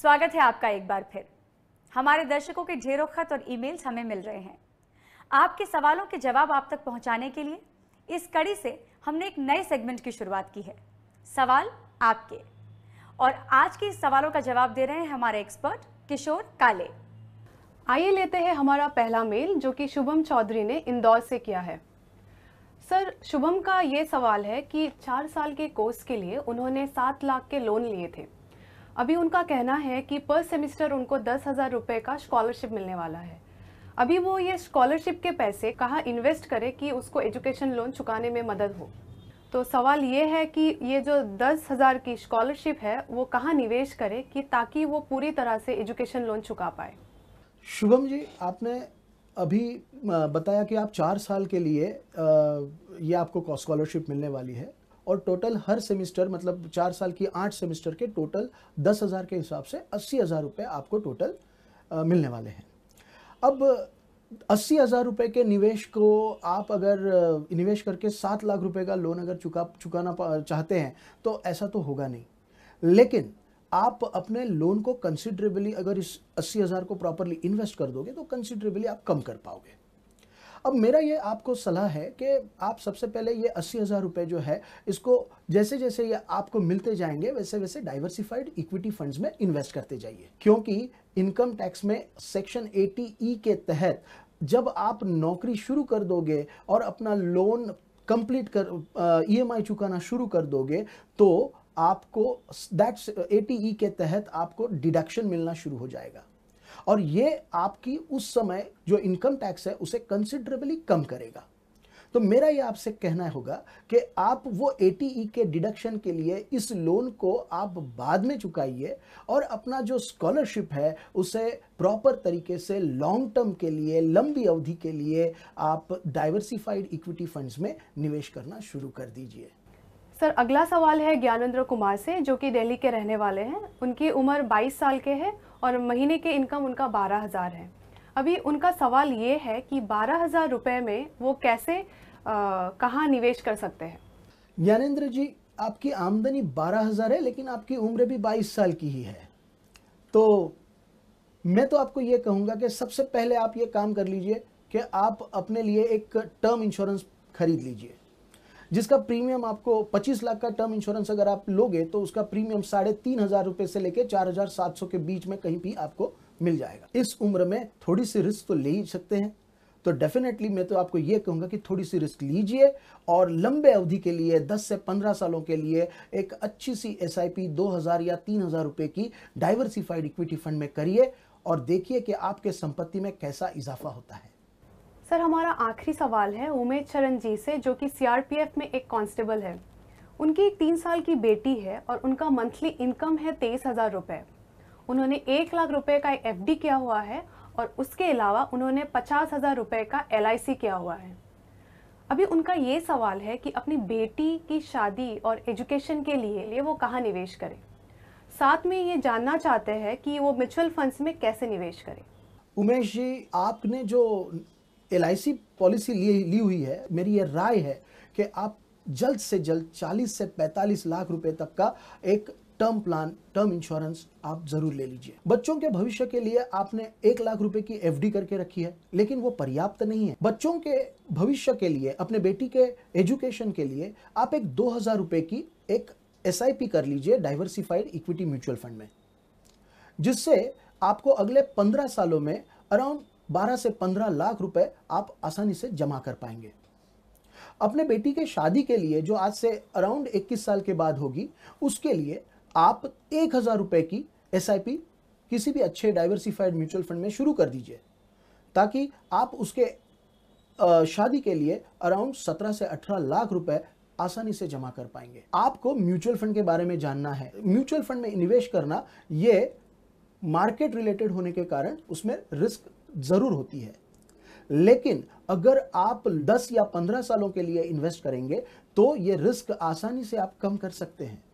स्वागत है आपका एक बार फिर हमारे दर्शकों के ढेरों खत और ईमेल्स हमें मिल रहे हैं आपके सवालों के जवाब आप तक पहुंचाने के लिए इस कड़ी से हमने एक नए सेगमेंट की शुरुआत की है सवाल आपके और आज के सवालों का जवाब दे रहे हैं हमारे एक्सपर्ट किशोर काले आइए लेते हैं हमारा पहला मेल जो कि शुभम चौधरी ने इंदौर से किया है सर शुभम का ये सवाल है कि चार साल के कोर्स के लिए उन्होंने सात लाख के लोन लिए थे अभी उनका कहना है कि पर सेमिस्टर उनको दस हज़ार रुपये का स्कॉलरशिप मिलने वाला है अभी वो ये स्कॉलरशिप के पैसे कहाँ इन्वेस्ट करे कि उसको एजुकेशन लोन चुकाने में मदद हो तो सवाल ये है कि ये जो दस हज़ार की स्कॉलरशिप है वो कहाँ निवेश करे कि ताकि वो पूरी तरह से एजुकेशन लोन चुका पाए शुभम जी आपने अभी बताया कि आप चार साल के लिए ये आपको स्कॉलरशिप मिलने वाली है और टोटल हर सेमिस्टर मतलब चार साल की आठ सेमिस्टर के टोटल दस हज़ार के हिसाब से अस्सी हज़ार रुपये आपको टोटल आ, मिलने वाले हैं अब अस्सी हज़ार रुपये के निवेश को आप अगर निवेश करके सात लाख रुपए का लोन अगर चुका चुकाना चाहते हैं तो ऐसा तो होगा नहीं लेकिन आप अपने लोन को कंसिडरेबली अगर इस अस्सी हज़ार को प्रॉपरली इन्वेस्ट कर दोगे तो कंसिडरेबली आप कम कर पाओगे अब मेरा ये आपको सलाह है कि आप सबसे पहले ये अस्सी हज़ार रुपये जो है इसको जैसे जैसे ये आपको मिलते जाएंगे वैसे वैसे डाइवर्सिफाइड इक्विटी फंड्स में इन्वेस्ट करते जाइए क्योंकि इनकम टैक्स में सेक्शन एटी ई के तहत जब आप नौकरी शुरू कर दोगे और अपना लोन कंप्लीट कर ई e चुकाना शुरू कर दोगे तो आपको दैट्स ई e के तहत आपको डिडक्शन मिलना शुरू हो जाएगा और ये आपकी उस समय जो इनकम टैक्स है उसे कंसिडरेबली कम करेगा तो मेरा ये आपसे कहना होगा कि आप वो ए e के डिडक्शन के लिए इस लोन को आप बाद में चुकाइए और अपना जो स्कॉलरशिप है उसे प्रॉपर तरीके से लॉन्ग टर्म के लिए लंबी अवधि के लिए आप डाइवर्सिफाइड इक्विटी फंड्स में निवेश करना शुरू कर दीजिए सर अगला सवाल है ज्ञानेंद्र कुमार से जो कि दिल्ली के रहने वाले हैं उनकी उम्र 22 साल के है और महीने के इनकम उनका बारह हज़ार है अभी उनका सवाल ये है कि बारह हज़ार रुपये में वो कैसे कहाँ निवेश कर सकते हैं ज्ञानेन्द्र जी आपकी आमदनी बारह हज़ार है लेकिन आपकी उम्र भी बाईस साल की ही है तो मैं तो आपको ये कहूँगा कि सबसे पहले आप ये काम कर लीजिए कि आप अपने लिए एक टर्म इंश्योरेंस खरीद लीजिए जिसका प्रीमियम आपको पच्चीस लाख का टर्म इंश्योरेंस अगर आप लोगे तो उसका प्रीमियम साढ़े तीन हजार रुपए से लेकर चार हजार सात सौ के बीच में कहीं भी आपको मिल जाएगा इस उम्र में थोड़ी सी रिस्क तो ले ही सकते हैं तो डेफिनेटली मैं तो आपको यह कहूंगा कि थोड़ी सी रिस्क लीजिए और लंबे अवधि के लिए 10 से 15 सालों के लिए एक अच्छी सी एस आई पी दो हज़ार या तीन हज़ार रुपये की डाइवर्सिफाइड इक्विटी फंड में करिए और देखिए कि आपके संपत्ति में कैसा इजाफा होता है सर हमारा आखिरी सवाल है उमेश चरण जी से जो कि सीआरपीएफ में एक कांस्टेबल है उनकी एक तीन साल की बेटी है और उनका मंथली इनकम है तेईस हज़ार रुपये उन्होंने एक लाख रुपए का एफ किया हुआ है और उसके अलावा उन्होंने पचास हज़ार रुपये का एल किया हुआ है अभी उनका ये सवाल है कि अपनी बेटी की शादी और एजुकेशन के लिए लिए वो कहाँ निवेश करें साथ में ये जानना चाहते हैं कि वो म्यूचुअल फंड्स में कैसे निवेश करें उमेश जी आपने जो एल पॉलिसी लिए ली हुई है मेरी ये राय है कि आप जल्द से जल्द 40 से 45 लाख रुपए तक का एक टर्म प्लान टर्म इंश्योरेंस आप जरूर ले लीजिए बच्चों के भविष्य के लिए आपने एक लाख रुपए की एफडी करके रखी है लेकिन वो पर्याप्त नहीं है बच्चों के भविष्य के लिए अपने बेटी के एजुकेशन के लिए आप एक दो हजार रुपए की एक एस कर लीजिए डाइवर्सिफाइड इक्विटी म्यूचुअल फंड में जिससे आपको अगले पंद्रह सालों में अराउंड 12 से 15 लाख रुपए आप आसानी से जमा कर पाएंगे अपने बेटी के शादी के लिए जो आज से अराउंड 21 साल के बाद होगी उसके लिए आप एक हज़ार रुपए की एस किसी भी अच्छे डाइवर्सिफाइड म्यूचुअल फंड में शुरू कर दीजिए ताकि आप उसके शादी के लिए अराउंड 17 से 18 लाख रुपए आसानी से जमा कर पाएंगे आपको म्यूचुअल फंड के बारे में जानना है म्यूचुअल फंड में निवेश करना ये मार्केट रिलेटेड होने के कारण उसमें रिस्क जरूर होती है लेकिन अगर आप 10 या 15 सालों के लिए इन्वेस्ट करेंगे तो ये रिस्क आसानी से आप कम कर सकते हैं